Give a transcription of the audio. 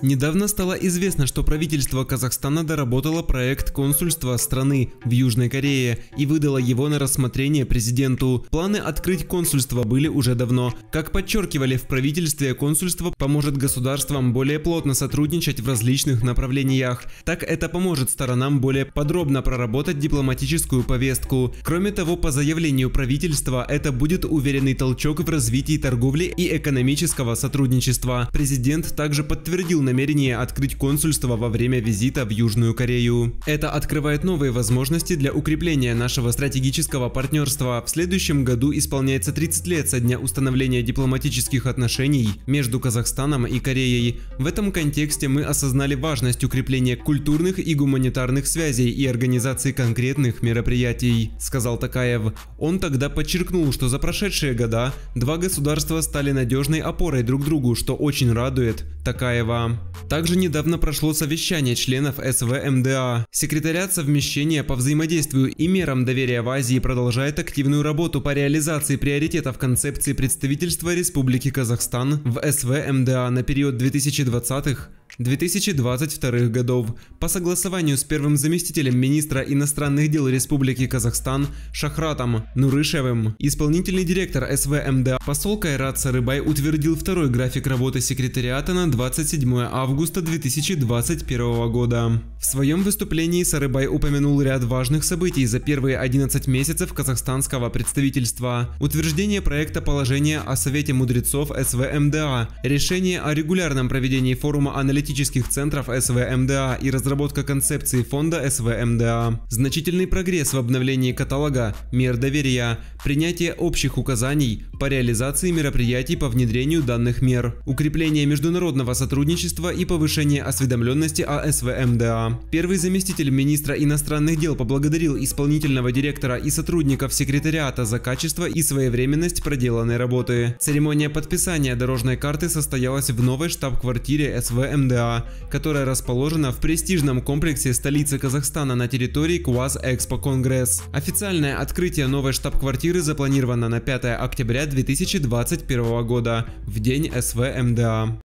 Недавно стало известно, что правительство Казахстана доработало проект консульства страны в Южной Корее и выдало его на рассмотрение президенту. Планы открыть консульство были уже давно. Как подчеркивали в правительстве, консульство поможет государствам более плотно сотрудничать в различных направлениях. Так это поможет сторонам более подробно проработать дипломатическую повестку. Кроме того, по заявлению правительства, это будет уверенный толчок в развитии торговли и экономического сотрудничества. Президент также подтвердил намерение открыть консульство во время визита в Южную Корею. Это открывает новые возможности для укрепления нашего стратегического партнерства. В следующем году исполняется 30 лет со дня установления дипломатических отношений между Казахстаном и Кореей. В этом контексте мы осознали важность укрепления культурных и гуманитарных связей и организации конкретных мероприятий, сказал Такаев. Он тогда подчеркнул, что за прошедшие года два государства стали надежной опорой друг другу, что очень радует Такаева. Также недавно прошло совещание членов СВМДА. Секретариат совмещения по взаимодействию и мерам доверия в Азии продолжает активную работу по реализации приоритетов концепции представительства Республики Казахстан в СВМДА на период 2020 х 2022 годов по согласованию с первым заместителем министра иностранных дел Республики Казахстан Шахратом Нурышевым. Исполнительный директор СВМДА посол Кайрат Сарыбай утвердил второй график работы секретариата на 27 августа 2021 года. В своем выступлении Сарыбай упомянул ряд важных событий за первые 11 месяцев казахстанского представительства. Утверждение проекта положения о Совете мудрецов СВМДА, решение о регулярном проведении форума аналитиков аналитических центров СВМДА и разработка концепции фонда СВМДА. Значительный прогресс в обновлении каталога мер доверия, принятие общих указаний по реализации мероприятий по внедрению данных мер, укрепление международного сотрудничества и повышение осведомленности о СВМДА. Первый заместитель министра иностранных дел поблагодарил исполнительного директора и сотрудников секретариата за качество и своевременность проделанной работы. Церемония подписания дорожной карты состоялась в новой штаб-квартире СВМДА КНДА, которая расположена в престижном комплексе столицы Казахстана на территории КУАЗ-Экспо-Конгресс. Официальное открытие новой штаб-квартиры запланировано на 5 октября 2021 года, в день СВМДА.